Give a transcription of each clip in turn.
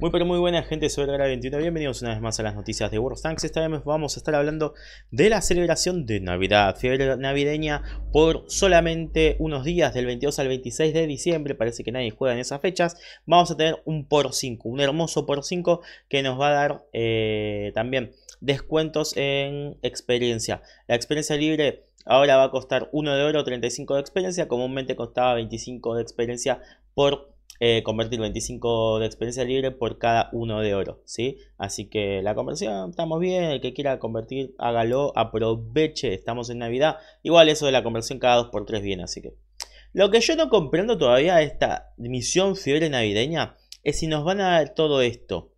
Muy pero muy buena gente, soy la 21 bienvenidos una vez más a las noticias de World Esta vez vamos a estar hablando de la celebración de Navidad, fiebre navideña por solamente unos días, del 22 al 26 de diciembre, parece que nadie juega en esas fechas. Vamos a tener un por 5, un hermoso por 5 que nos va a dar eh, también descuentos en experiencia. La experiencia libre ahora va a costar 1 de oro, 35 de experiencia, comúnmente costaba 25 de experiencia por eh, convertir 25 de experiencia libre por cada uno de oro, ¿sí? Así que la conversión, estamos bien, el que quiera convertir, hágalo, aproveche, estamos en Navidad. Igual eso de la conversión cada 2 por 3 viene, así que... Lo que yo no comprendo todavía de esta misión fiebre navideña es si nos van a dar todo esto.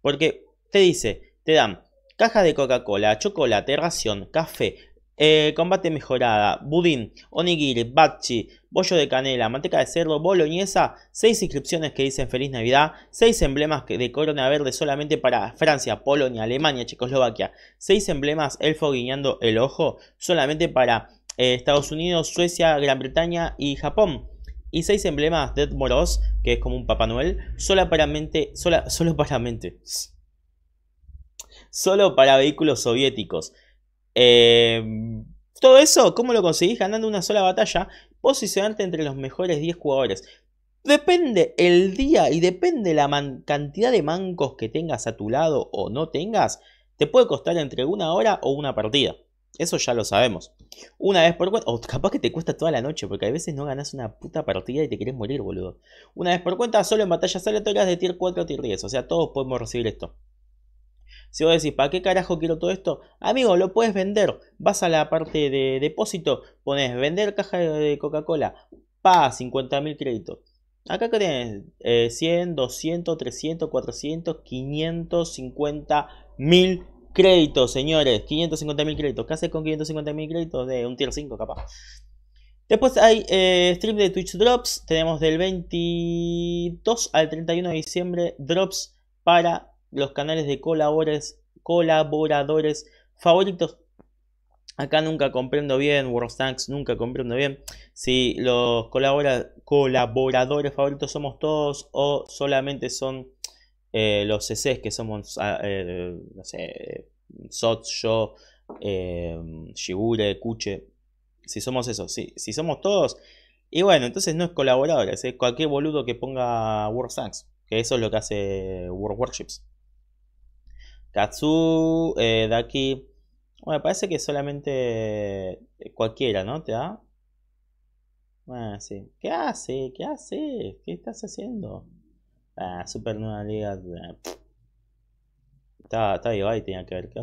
Porque te dice, te dan caja de Coca-Cola, chocolate, ración, café, eh, combate mejorada, budín, onigiri, bachi, bollo de canela, manteca de cerdo, boloñesa, 6 inscripciones que dicen Feliz Navidad, 6 emblemas de corona verde solamente para Francia, Polonia, Alemania, Checoslovaquia, 6 emblemas elfo guiñando el ojo solamente para eh, Estados Unidos, Suecia, Gran Bretaña y Japón. Y 6 emblemas Dead Moros, que es como un Papá Noel, solo para mente, solo para mente. Solo para vehículos soviéticos. Em, todo eso, ¿cómo lo conseguís? Ganando una sola batalla, Posicionarte entre los mejores 10 jugadores. Depende el día y depende la cantidad de mancos que tengas a tu lado o no tengas, te puede costar entre una hora o una partida. Eso ya lo sabemos. Una vez por cuenta, o capaz que te cuesta toda la noche, porque a veces no ganas una puta partida y te querés morir, boludo. Una vez por cuenta, solo en batallas aleatorias de tier 4 o tier 10, o sea, todos podemos recibir esto. Si vos decís, ¿para qué carajo quiero todo esto? Amigo, lo puedes vender. Vas a la parte de depósito, pones vender caja de Coca-Cola, pa, 50.000 créditos. Acá que tenés 100, 200, 300, 400, 550 mil créditos, señores. 550 mil créditos. ¿Qué haces con 550 mil créditos? De un tier 5, capaz. Después hay eh, stream de Twitch Drops. Tenemos del 22 al 31 de diciembre Drops para los canales de colaboradores, colaboradores favoritos. Acá nunca comprendo bien, World nunca comprendo bien si los colaboradores favoritos somos todos o solamente son eh, los CCs que somos, ah, eh, no sé, yo, eh, Shigure, Kuche. Si somos eso. si, si somos todos. Y bueno, entonces no es colaboradores, es cualquier boludo que ponga World que eso es lo que hace World Warships. Katsu, eh, Daki. Bueno, parece que solamente eh, cualquiera, ¿no? ¿Te da? Bueno, sí. ¿Qué hace? ¿Qué hace? ¿Qué estás haciendo? Ah, Super Nueva Liga. Está, estaba ahí, tenía que ver qué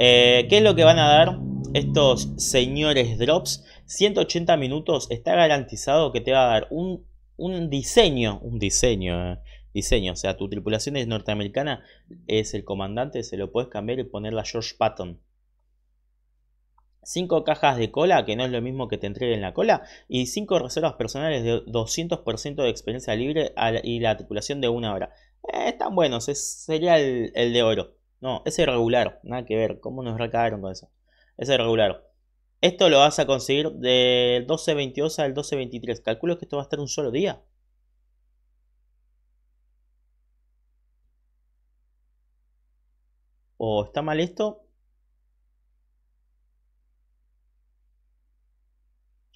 eh, ¿Qué es lo que van a dar estos señores drops? 180 minutos. Está garantizado que te va a dar un, un diseño. Un diseño, eh, diseño. O sea, tu tripulación es norteamericana, es el comandante, se lo puedes cambiar y ponerla George Patton. Cinco cajas de cola, que no es lo mismo que te entreguen la cola, y cinco reservas personales de 200% de experiencia libre y la tripulación de una hora. Eh, están buenos, sería el, el, de oro. No, es irregular, nada que ver, ¿cómo nos recagaron con eso? Es irregular. Esto lo vas a conseguir del 12.22 al 12.23. Calculo que esto va a estar un solo día. ¿O está mal esto?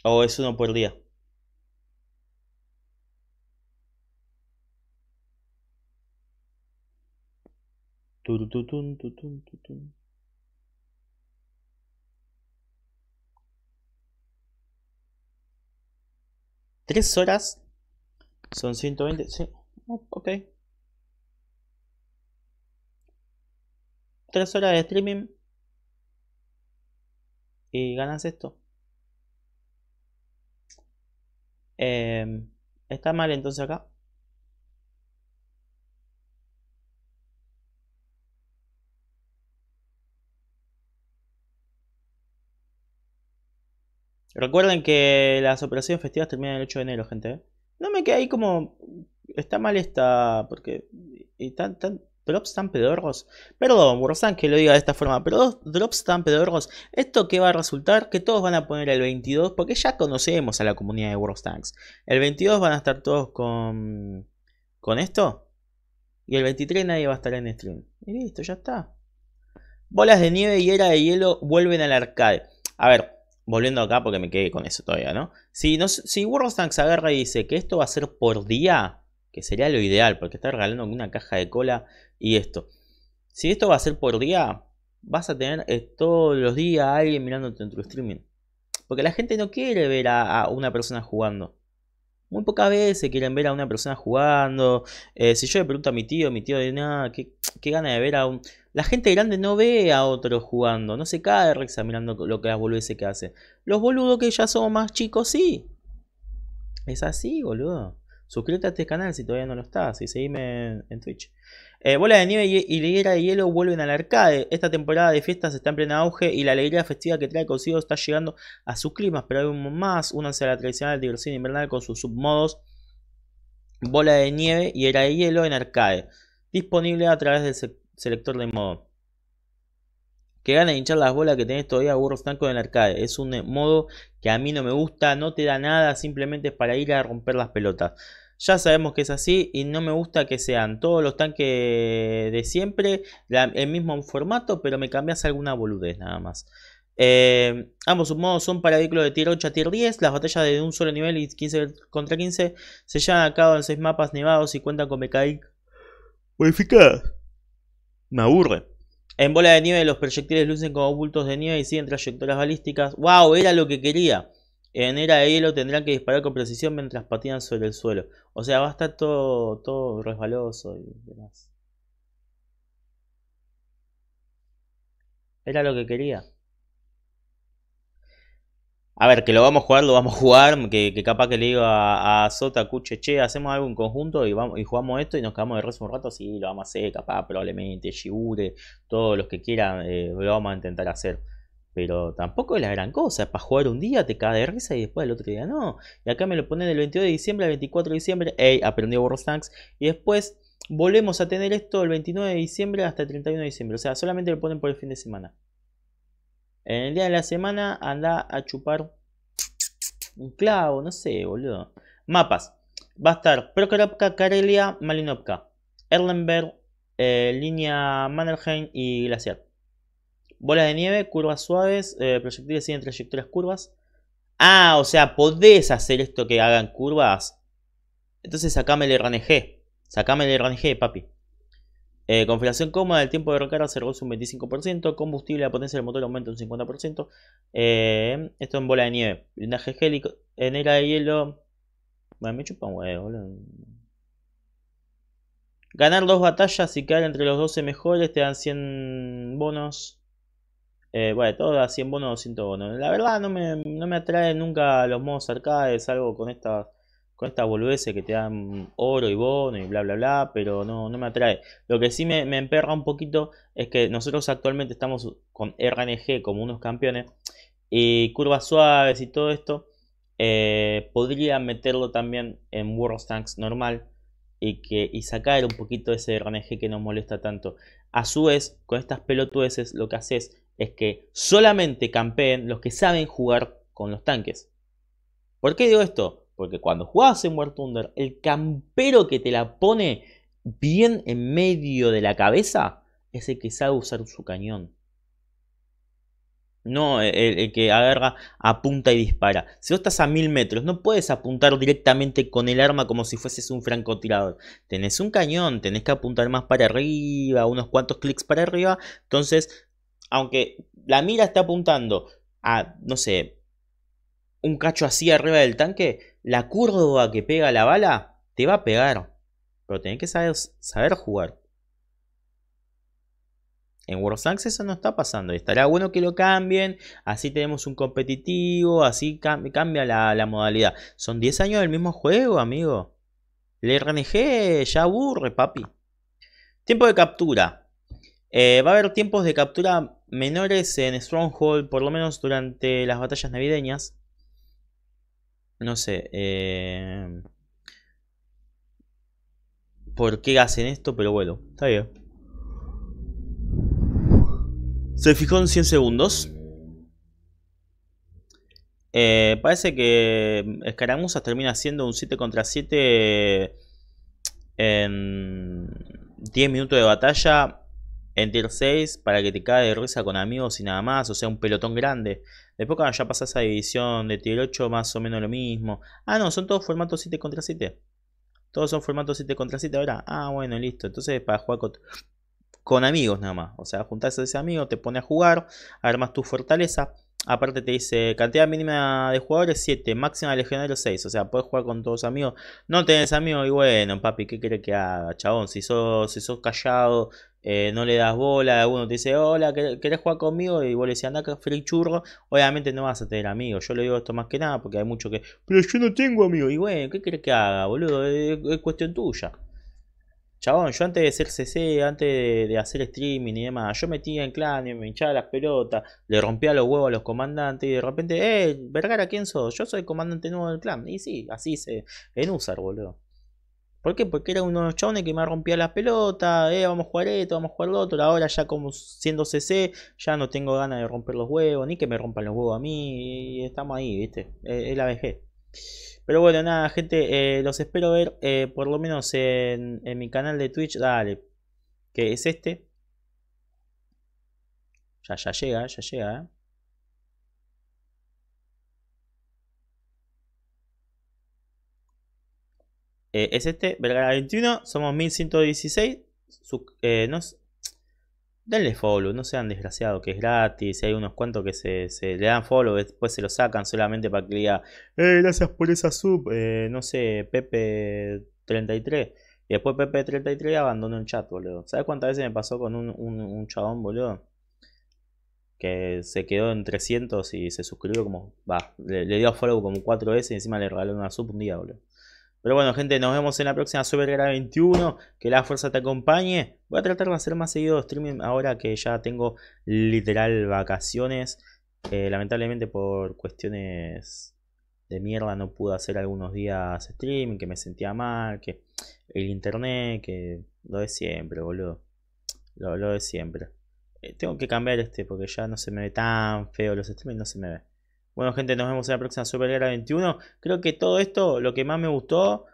¿O es uno por día? Tres horas son 120. Sí, ok. 3 horas de streaming y ganas esto. Em, está mal entonces acá. Recuerden que las operaciones festivas terminan el 8 de enero, gente. ¿eh? No me quedé ahí como... Está mal esta... Porque... Y tan, tan, drops tan pedorros. Perdón, Tanks, que lo diga de esta forma, pero dos drops tan pedorros. ¿Esto qué va a resultar? Que todos van a poner el 22, porque ya conocemos a la comunidad de Tanks. El 22 van a estar todos con, con esto. Y el 23 nadie va a estar en stream. Y listo, ya está. Bolas de nieve y era de hielo vuelven al arcade. A ver, volviendo acá porque me quedé con eso todavía, ¿no? Si, no, si World Tanks agarra y dice que esto va a ser por día, que sería lo ideal, porque está regalando una caja de cola y esto. Si esto va a ser por día, vas a tener eh, todos los días a alguien mirándote en tu streaming. Porque la gente no quiere ver a, una persona jugando. Muy pocas veces quieren ver a una persona jugando. Eh, si yo le pregunto a mi tío, mi tío dice, nada, ¿qué, gana de ver a un... La gente grande no ve a otro jugando, no se cae mirando lo que las boludeces que hace. Los boludos que ya son más chicos, sí. Es así, boludo. Suscríbete a este canal si todavía no lo estás y seguime en, Twitch. Eh, bola de nieve y, ligera de hielo vuelven al arcade. Esta temporada de fiestas está en pleno auge y la alegría festiva que trae consigo está llegando a sus climas, pero hay un más. Una a la tradicional diversión invernal con sus submodos Bola de nieve y era de hielo en arcade. Disponible a través del selector de modo. Que gana hinchar las bolas que tenés todavía burro estanco en el arcade. Es un modo que a mí no me gusta, no te da nada, simplemente es para ir a romper las pelotas ya sabemos que es así y no me gusta que sean todos los tanques de siempre, el mismo formato, pero me cambias alguna boludez nada más. Eh, ambos modos son para vehículos de tier 8 a tier 10. Las batallas de un solo nivel y 15 contra 15 se llevan a cabo en 6 mapas nevados y cuentan con mecánicas modificadas. Me aburre. En bola de nieve los proyectiles lucen como bultos de nieve y siguen trayectorias balísticas. ¡Wow! Era lo que quería. En era hielo tendrán que disparar con precisión mientras patinan sobre el suelo. O sea, va a estar todo, todo resbaloso y demás. Era lo que quería. A ver, que lo vamos a jugar, lo vamos a jugar. Que, capaz que le digo a, Sota, Cuche, che, hacemos algo en conjunto y, vamos, y jugamos esto y nos quedamos de res un rato. Sí, lo vamos a hacer, capaz, probablemente, Shigure, todos los que quieran, eh, lo vamos a intentar hacer. Pero tampoco es la gran cosa. Para jugar un día te cae de risa y después el otro día no. Y acá me lo ponen el 22 de diciembre al 24 de diciembre. Ey, aprendió World Tanks. Y después volvemos a tener esto el 29 de diciembre hasta el 31 de diciembre. O sea, solamente lo ponen por el fin de semana. En el día de la semana anda a chupar un clavo, no sé, boludo. Mapas. Va a estar Prokhorovka, Karelia, Malinovka, Erlenberg, eh, Línea Mannerheim y Glaciar. Bola de nieve, curvas suaves, eh, proyectiles siguen trayectorias curvas. Ah, o sea, podés hacer esto que hagan curvas. Entonces sacame el RNG. Sacame el RNG, papi. Eh, configuración cómoda, el tiempo de recarga se reduce un 25%. Combustible, la potencia del motor aumenta un 50%. Eh, esto en bola de nieve. Blindaje gélico, en era de hielo. Bueno, me chupa Ganar dos batallas y caer entre los 12 mejores te dan 100 bonos. Eh, bueno, todo a 100 bonos, 200 bonos. La verdad no me, no me atrae nunca los modos arcade, salvo con estas con estas boludeces que te dan oro y bono y bla bla bla, pero no, me atrae. Lo que sí me, me emperra un poquito es que nosotros actualmente estamos con RNG como unos campeones y curvas suaves y todo esto. Eh, podría meterlo también en World Tanks normal y, que, y sacar un poquito ese RNG que nos molesta tanto. A su vez, con estas pelotudeces lo que haces es que solamente campeen los que saben jugar con los tanques. ¿Por qué digo esto? Porque cuando jugabas en War Thunder, el campero que te la pone bien en medio de la cabeza es el que sabe usar su cañón. No, el, e, el, que agarra, apunta y dispara. Si vos estás a mil metros, no puedes apuntar directamente con el arma como si fueses un francotirador. Tenés un cañón, tenés que apuntar más para arriba, unos cuantos clics para arriba. Entonces, aunque la mira está apuntando a, no sé, un cacho así arriba del tanque, la curva que pega la bala te va a pegar. Pero tenés que saber, saber jugar. En World Tanks eso no está pasando. Estará bueno que lo cambien. Así tenemos un competitivo. Así cambia la, modalidad. Son 10 años del mismo juego, amigo. le RNG ya aburre, papi. Tiempo de captura. Eh, va a haber tiempos de captura menores en Stronghold, por lo menos durante las batallas navideñas. No sé. Eh, por qué hacen esto, pero bueno, está bien. Se fijó en 100 segundos. Eh, parece que Escaramuzas termina siendo un 7 contra 7 en 10 minutos de batalla en tier 6 para que te cae de risa con amigos y nada más, o sea, un pelotón grande. Después cuando ya pasas a división de tier 8 más o menos lo mismo. Ah, no, son todos formatos 7 contra 7. Todos son formatos 7 contra 7 ahora. Ah, bueno, listo. Entonces para jugar con, amigos nada más. O sea, juntarse a ese amigo, te pone a jugar, armas tu fortaleza. Aparte te dice cantidad mínima de jugadores 7, máxima de legionarios, 6. O sea, puedes jugar con todos amigos. No tenés amigos y bueno, papi, ¿qué querés que haga, chabón? Si sos, si sos callado, eh, no le das bola, uno te dice, hola, ¿querés jugar conmigo? Y vos le decís, anda que free churro. Obviamente no vas a tener amigos. Yo le digo esto más que nada porque hay mucho que, pero yo no tengo amigos. Y bueno, ¿qué querés que haga, boludo? Es, cuestión tuya. Chabón, yo antes de ser CC, antes de, hacer streaming y demás, yo metía en clan y me hinchaba las pelotas, le rompía los huevos a los comandantes y de repente, eh, Vergara, ¿quién sos? Yo soy comandante nuevo del clan. Y sí, así se, en Usar, boludo. ¿Por qué? Porque era unos chones que me rompía la pelota, eh, vamos a jugar esto, vamos a jugar lo otro. Ahora ya como siendo CC, ya no tengo ganas de romper los huevos, ni que me rompan los huevos a mí, y estamos ahí, ¿viste? Eh, es, la vejez. Pero bueno, nada, gente, eh, los espero ver por lo menos en, en mi canal de Twitch, dale, que es este. Ya, ya llega, ya llega, ¿eh? Eh, es este, vergara 21, somos 1116. Eh, denle follow, no sean desgraciados, que es gratis. Hay unos cuantos que se, le dan follow, después se lo sacan solamente para que diga, eh, gracias por esa sub, no sé, Pepe33. Y después Pepe33 abandonó el chat, boludo. ¿Sabes cuántas veces me pasó con un, chabón, boludo? Que se quedó en 300 y se suscribió como, va, le, le dio follow como 4 veces y encima le regaló una sub un día, boludo. Pero bueno, gente, nos vemos en la próxima supergrada 21. Que la fuerza te acompañe. Voy a tratar de hacer más seguido streaming ahora que ya tengo literal vacaciones. Eh, lamentablemente por cuestiones de mierda no pude hacer algunos días streaming, que me sentía mal, que el internet, que lo de siempre, boludo. Lo, de siempre. Eh, tengo que cambiar este porque ya no se me ve tan feo los streamings, no se me ve. Bueno, gente, nos vemos en la próxima Guerra 21. Creo que todo esto, lo que más me gustó,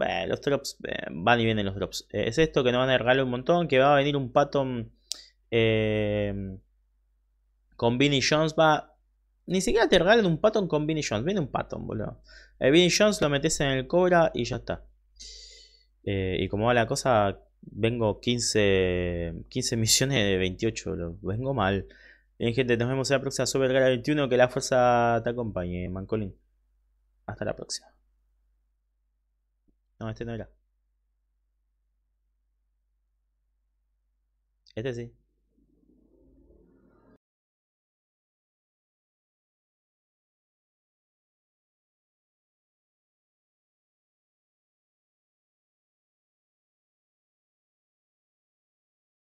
eh, los drops, eh, van y vienen los drops. Eh, es esto que nos van a regalar un montón, que va a venir un patón... Mm, con Vinnie Jones. Va, ni siquiera te regalan un patón con Vinny Jones, viene un patón, boludo. Vinny Jones lo metes en el Cobra y ya está. y como va la cosa, vengo 15, 15 misiones de 28, boludo. Vengo mal. Bien, gente, nos vemos en la próxima Super Gala 21. Que la fuerza te acompañe, Mancolín. Hasta la próxima. No, este no era. Este sí.